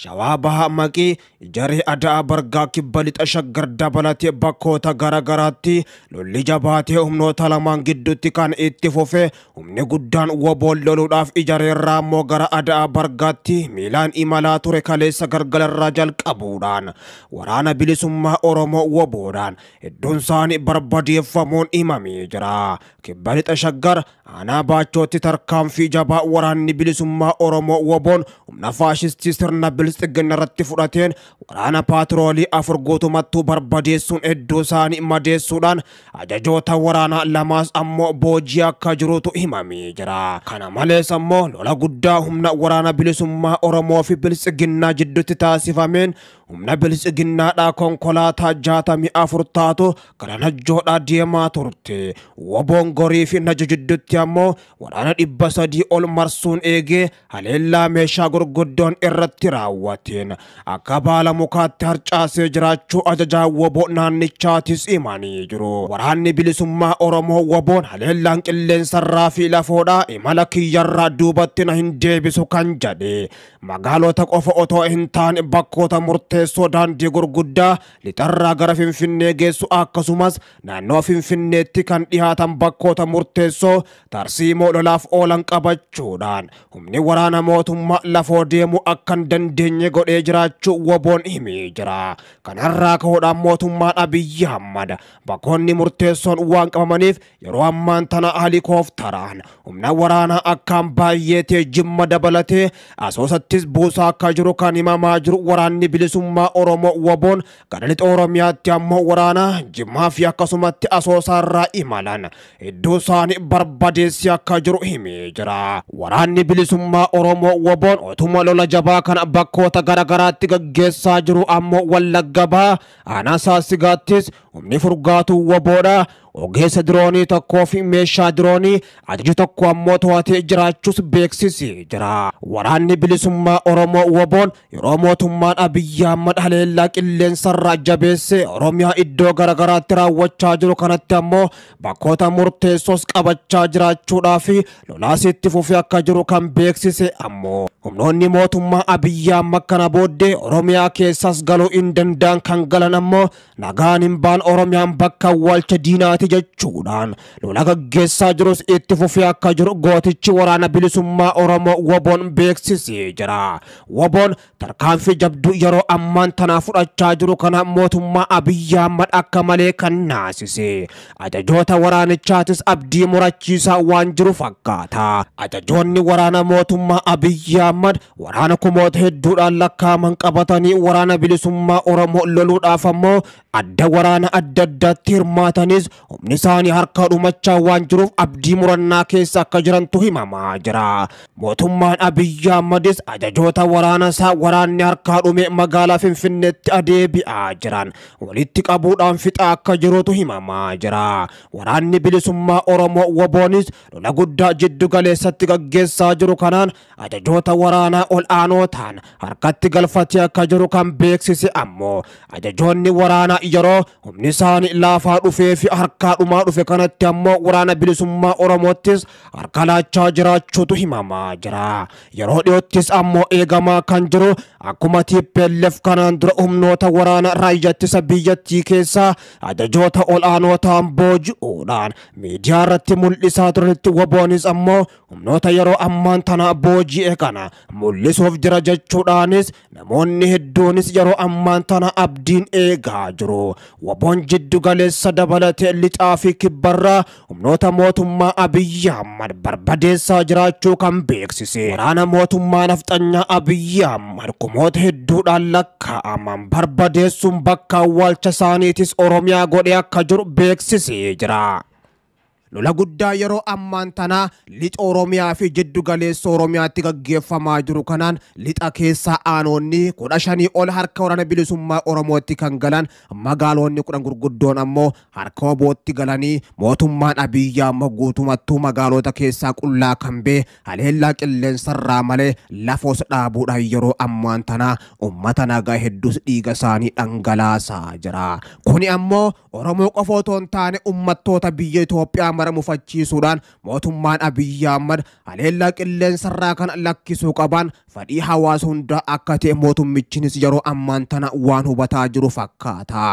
Bahaa maqii jarri adaa bargaa kibba lixa shaggar dabalatee bakkoota garagaraatti lolli jabaatee humnoota lamaan gidduutti kan itti fufee humni guddaan woboon loluudhaaf ijareerraa immoo gara adaa bargaatti miilaan imalaa ture kaleessa gargalarraa jalqabuudhaan waraana bilisummaa oromoo woboodhaan hedduun isaanii barbadeeffamuun himamee jira. Kibba lixa shaggar aanaa baachootti tarkaanfii jabaa waraanni bilisummaa oromoo woboon humna faashistii sirna bilisummaa Bilistixginnarratti fudhateen waraana paatroolii afur guutumattuu barbadeessuun hedduu isaanii madeessuudhaan ajajoota waraanaa lamaas ammoo boojii akka jirutu himamee jira. Kana malees ammoo lola guddaa humna waraana bilisummaa Oromoo fi Bilistixginnaa jidduutti taasifameen humna bilisiginnaadhaa konkolaataa jaatamii afur taatu gara najjoodhaa deemaa turte. Woboon gorii fi najo ammoo waraana dhibba sadii ol marsuun eegee haleellaa meeshaa gurguddoon irratti raawwa. daawwateen akka baala mukaatti harcaasee jiraachuu ajajaa woboo naannichaatis himanii jiru. Waraanni bilisummaa Oromoo woboon haleellaan qilleensarraa fi lafoodhaa imala kiyyarraa duubatti na hin deebisu kan jedhe magaalota qofa otoo hin taane bakkoota murteessoo daandii gurguddaa lixarraa gara Finfinnee geessu akkasumas naannoo Finfinneetti kan dhihaatan bakkoota murteessoo tarsiimoo lolaaf oolan qabachuudhaan humni waraana mootummaa lafoo deemu akkan danda'u dandeenye godhee jiraachuu woboon himee jira. Kanarraa ka'uudhaan mootummaadha biyyi hammada. Bakkoonni murteessoon waan qabamaniif yeroo ammaan tana hali kooftaraan humna waraanaa akkaan baay'eetee jimma dabalatee asoosattis buusaa akka jiru kan himamaa jiru waraanni bilisummaa Oromoo woboon gadalixi Oromiyaatti ammoo waraanaa jimmaa fi akkasumatti asoosaarraa imalan hedduu isaanii barbadeessi akka jiru himee jira. Waraanni bilisummaa Oromoo woboon otuma lola jabaa kana bakka bakkoota garaagaraatti gaggeessaa jiru ammoo wallagga baha aanaa isaa sigaattis humni furgaatu waboodha ogeessa diroonii tokkoo fi meeshaa diroonii ajaju tokko ammoo to'atee jiraachuus beeksisee jira. Waraanni bilisummaa Oromoo woboon yeroo mootummaan Abiyyi Ahmad haleellaa qilleensarraa jabeesse Oromiyaa iddoo garaagaraatti raawwachaa jiru kanatti ammoo bakkoota murteessos qabachaa jiraachuudhaa fi lolaasitti fufee akka jiru kan beeksise ammoo humnoonni mootummaan Abiyyi kana booddee Oromiyaa keessaas galuu hin danda'an kan galan ammoo nagaan hin baan Oromiyaan bakka walcha jechuudhaan lola gaggeessaa jirus itti fufee akka jiru gootichi waraana bilisummaa Oromoo Woboon beeksisee jira. Woboon tarkaanfii jabduu yeroo ammaan tanaa fudhachaa jiru kana mootummaa Abiyyi Ahmad akka malee kan naasise. Ajajoota waraanichaatis abdii murachiisaa waan jiru fakkaata. Ajajoonni waraana mootummaa Abiyyi Ahmad waraana kumoota hedduudhaan lakkaaman qabatanii waraana bilisummaa Oromoo loluudhaaf ammoo adda waraana adda addaatti hirmaatanis humni isaanii harka dhumachaa waan jiruuf abdii murannaa keessa akka jirantu himamaa jira. Mootummaan Abiyyi Ahmadis ajajoota waraanasaa waraanni harkaa dhume magaalaa Finfinneetti adeebi'aa jiran walitti qabuudhaan fixaa akka jirutu himamaa jira. Waraanni bilisummaa Oromoo Woboonis lola guddaa jiddu galeessatti gaggeessaa jiru kanaan ajajoota waraanaa ol aanootaan harkatti galfatee akka jiru kan beeksise ammoo ajajoonni waraanaa yeroo humni isaanii laafaa dhufeefi harka akka dhumaa dhufe kanatti ammoo waraana bilisummaa Oromoottis harka laachaa jiraachuutu himamaa jira. Yeroo dhiyoottis ammoo eegamaa kan jiru akkuma TPLF kanaan dura humnoota waraana raayiyattisa biyyattii keessaa ajajoota ol'aanootaan booji'uudhaan miidiyaa irratti mul'isaa turanitti waboonis ammoo humnoota yeroo ammaan tana booji'e kana mul'isuuf jira jechuudhaanis namoonni hedduunis yeroo ammaan tana abdiin eegaa jiru. Waboon jiddu galeessa dabalatee lixaa fi kibbarraa humnoota mootummaa Abiyyi Ahmad barbadeessaa jiraachuu kan beeksise. Waraana mootummaa nafxanyaa Abiyyi Ahmad kumoota hedduudhaan lakkaa'aman barbadeessuun bakka awwaalcha isaaniitis Oromiyaa godhee akka jiru beeksisee jira. lola guddaa yeroo ammaan tanaa lixa Oromiyaa fi jiddu galeessa Oromiyaatti gaggeeffamaa jiru kanaan lixa keessaa aanoonni kudha shanii ol harka waraana bilisummaa Oromootti kan galan magaalonni kudhan gurguddoon ammoo harka obootti galanii mootummaan abiyyaa amma guutumattuu magaalota keessaa qullaa kan bee haleellaa qilleensarraa malee lafoos dhaabuudhaan yeroo ammaan tanaa uummata nagaa hedduus dhiiga isaanii dhangalaasaa jira. Kuni ammoo Oromoo qofa otoo hin taane uummattoota biyya Itoophiyaa maramu fachiisuudhaan mootummaan Abiyyi Ahmad haleellaa qilleensa irraa kan lakkisuu qaban fedhii hawaasa hundaa akka ta'e mootummichiinis yeroo ammaan tana waan hubataa jiru fakkaata.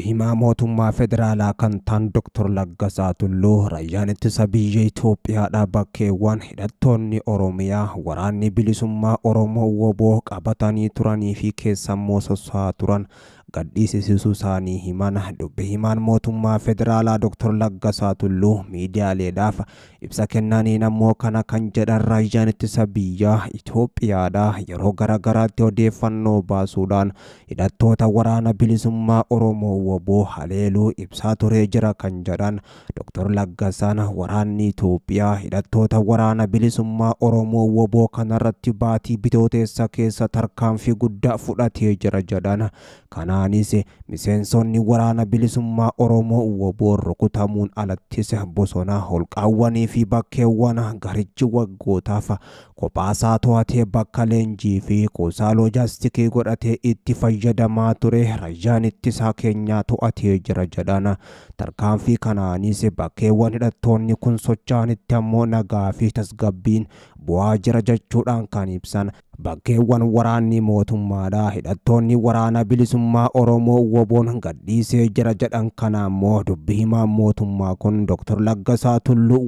himaa mootummaa federaalaa kan taan Dr. Laggasaa Tulluu rayyaan ittisa biyya Itoophiyaadha. Bakkeewwan hidhattoonni Oromiyaa waraanni bilisummaa Oromoo woboo qabatanii turanii fi keessammoo soso'aa turan. gadhiisisuu isaanii himan dubbii himaan mootummaa federaalaa Dr. Laggasaa Tulluu miidiyaaleedhaaf ibsa kennaniin ammoo kana kan jedhan raayyaan ittisa biyyaa Itoophiyaadha. Yeroo garaagaraatti odeeffannoo baasuudhaan hidhattoota waraana bilisummaa Oromoo woboo haleeluu ibsaa turee jira kan jedhan Dr. Laggasaan waraanni Itoophiyaa hidhattoota waraana bilisummaa Oromoo woboo kanarratti baatii bitooteessa keessa tarkaanfii guddaa fudhatee jira jedhan. Kana Kanaanis miseensonni waraana bilisummaa Oromoo woboorro kutamuun alattis bosona holqaawwanii fi bakkeewwan garichi waggootaaf kophaa to'atee bakka leenjii fi kuusaa loojaastikii godhatee itti fayyadamaa ture. Rayyaan ittisaa keenyaa to'atee jira jedhan tarkaanfii kanaanis bakkeewwan hidhattoonni kun socho'anitti ammoo nagaa fi tasgabbiin bu'aa jira jechuudhaan kan ibsan bakkeewwan waraanni mootummaadha. Hidhattoonni waraana bilisummaa Oromoo woboon gadhiisee jira jedhan kana mootummaa kun Dr. Laggasaa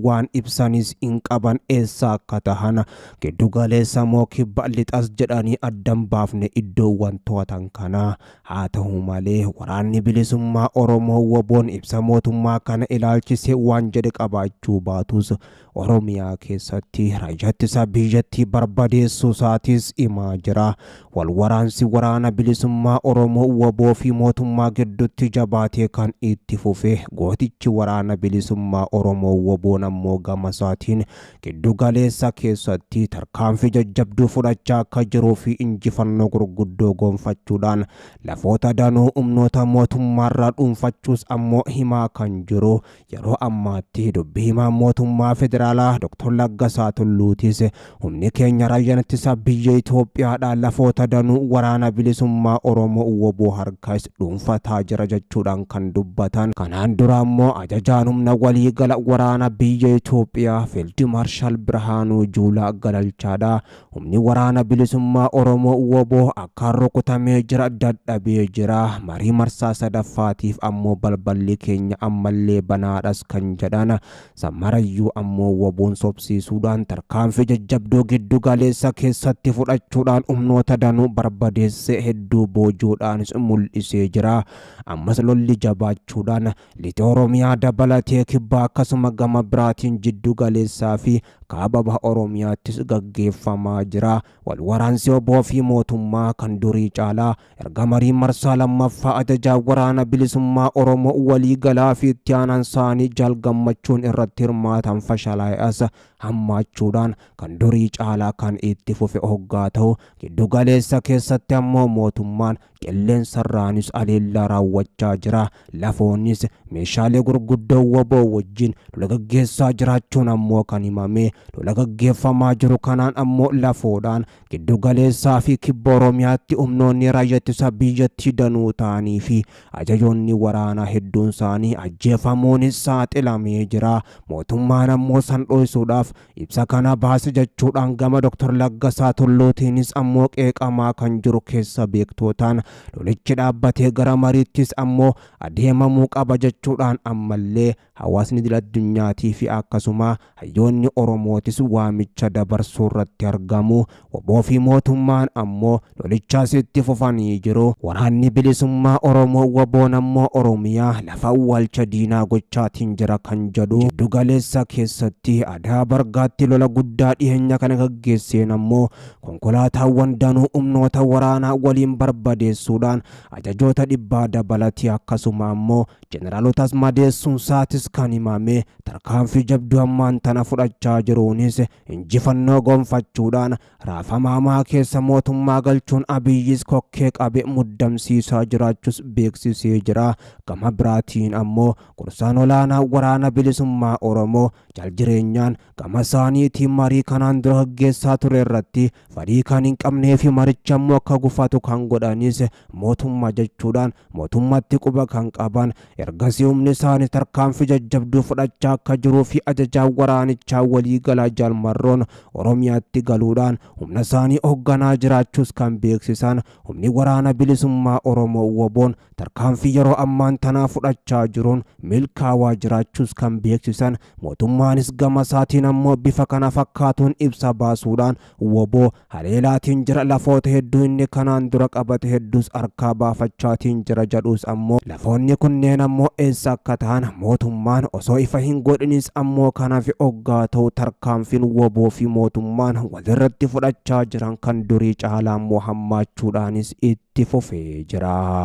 waan ibsanis hin qaban eessa akka tahan giddugaleessa moo kibba lixas jedhanii addan baafne iddoowwan to'atan kana haa malee waraanni bilisummaa Oromoo woboon ibsa mootummaa kana ilaalchisee waan jedhe qabaachuu baatus Oromiyaa keessatti rajatti isa biyyattii barbadeessu saatis imaa jira. Walwaraansi waraana bilisummaa Oromoo waboo fi mootummaa gidduutti jabaatee kan itti fufe gootichi waraana bilisummaa Oromoo waboon ammoo gama isaatiin giddu galeessa keessatti tarkaanfii jajjabduu fudhachaa akka jiruu fi injifannoo gurguddoo gonfachuudhaan lafoota danuu humnoota mootummaa irraa dhuunfachuus ammoo himaa kan jiru yeroo ammaatti dubbii himaa mootummaa federaalaa Dr. Laggasaa Tulluutis barreesse humni keenya raayyaan ittisaa biyya Itoophiyaadhaan lafoota danuu waraana bilisummaa Oromoo woboo harkais dhuunfataa jira jechuudhaan kan dubbatan. Kanaan dura immoo ajajaan humna gala waraana biyya Itoophiyaa Fiild Maarshaal Birhaanuu Juulaa Galalchaadha. Humni waraana bilisummaa Oromoo woboo akkaan rukutamee jira dadhabee jira. Marii marsaa sadaffaatiif ammoo balballi keenya ammallee banaadhas kan jedhan sammarayyuu ammoo woboon sobsiisuudhaan tarkaanfii jajjabdoo giddu galeessa keessatti fudhachuudhaan humnoota danuu barbadeesse hedduu boojuudhaanis mul'isee jira. Ammas lolli jabaachuudhaan lixa Oromiyaa dabalatee kibbaa akkasuma gama biraatiin jiddu galeessaa fi kaaba baha Oromiyaattis gaggeeffamaa jira. Wal waraansii oboo fi mootummaa kan durii caalaa erga marii marsaa lammaffaa ajajaa waraana bilisummaa Oromoo galaa fi itti aanaan jaal gammachuun irratti hirmaatan fashalaa'as hammaachuudhaan kan durii caalaa kan itti fufe hoggaa ta'u giddugaleessa keessatti ammoo mootummaan qilleensa irraanis aleellaa raawwachaa jira lafoonis meeshaalee gurguddoo woboo wajjin lola gaggeessaa jiraachuun ammoo kan himame lola gaggeeffamaa jiru kanaan ammoo lafoodhaan giddugaleessaa fi kibba oromiyaatti humnoonni raayyattisaa biyyattii danuu ta'anii fi ajajoonni waraanaa hedduun isaanii ajjeefamuunis saaxilamee jira mootummaan ammoo san dhohisuudhaaf ibsa kana baase jechuudhaan gama Dr. Laggasaa Tulluutiinis ammoo qeeqamaa kan jiru keessa beektootaan Lolichi dhaabbatee gara mariittis ammoo adeemamuu qaba jechuudhaan ammallee hawaasni dila addunyaatii fi akkasuma hayyoonni oromootis waamicha dabarsuu irratti argamu oboo fi mootummaan ammoo lolicha asitti fufanii jiru waraanni bilisummaa oromoo waboon ammoo oromiyaa lafa walcha diinaa gochaatiin jira kan jedhu jiddugaleessa keessatti adaa bargaatti lola guddaa dhiyeenya kana gaggeesseen ammoo konkolaataawwan danuu humnoota waraanaa waliin barbadeessuudhaan ajajoota dhibbaa dabalati akkasuma ammoo Jeneraalootas madeessuun saatis kan himame tarkaanfii jabdu hammaan tana fudhachaa jiruunis injifannoo gonfachuudhaan raafa maamaa keessa mootummaa galchuun abiyyis kokkee qabe muddamsiisaa jiraachuus beeksisee jira. Gama biraatiin ammoo kursaan olaanaa waraana bilisummaa Oromoo jaljireenyaan gama isaaniitiin marii kanaan dura gaggeessaa ture irratti fadhii kan hin qabnee fi maricha immoo gufatu kan godhanis mootummaa jechuudhaan mootummatti quba kan qaban erga humni isaanii tarkaanfii jajjabduu fudhachaa akka jiruu fi ajajaa waraanichaa walii galaa jaalmarroon oromiyaatti galuudhaan humna isaanii hoogganaa jiraachuus kan beeksisan humni waraana bilisummaa oromoo woboon tarkaanfii yeroo ammaan tanaa fudhachaa jiruun milkaawaa jiraachuus kan beeksisan mootummaanis gama isaatiin ammoo bifa kana fakkaatuun ibsa baasuudhaan woboo haleelaatiin jira lafoota hedduu inni kanaan dura qabate hedduus harkaa baafachaatiin jira jedhuus ammoo lafoonni kunneen ammoo eessa akka ta'an mootummaan osoo ifa hin godhinis ammoo kanaaf oggaa ta'u tarkaanfiin woboo fi mootummaan walirratti fudhachaa jiran kan durii caalaa ammoo hammaachuudhaanis itti fufee jira.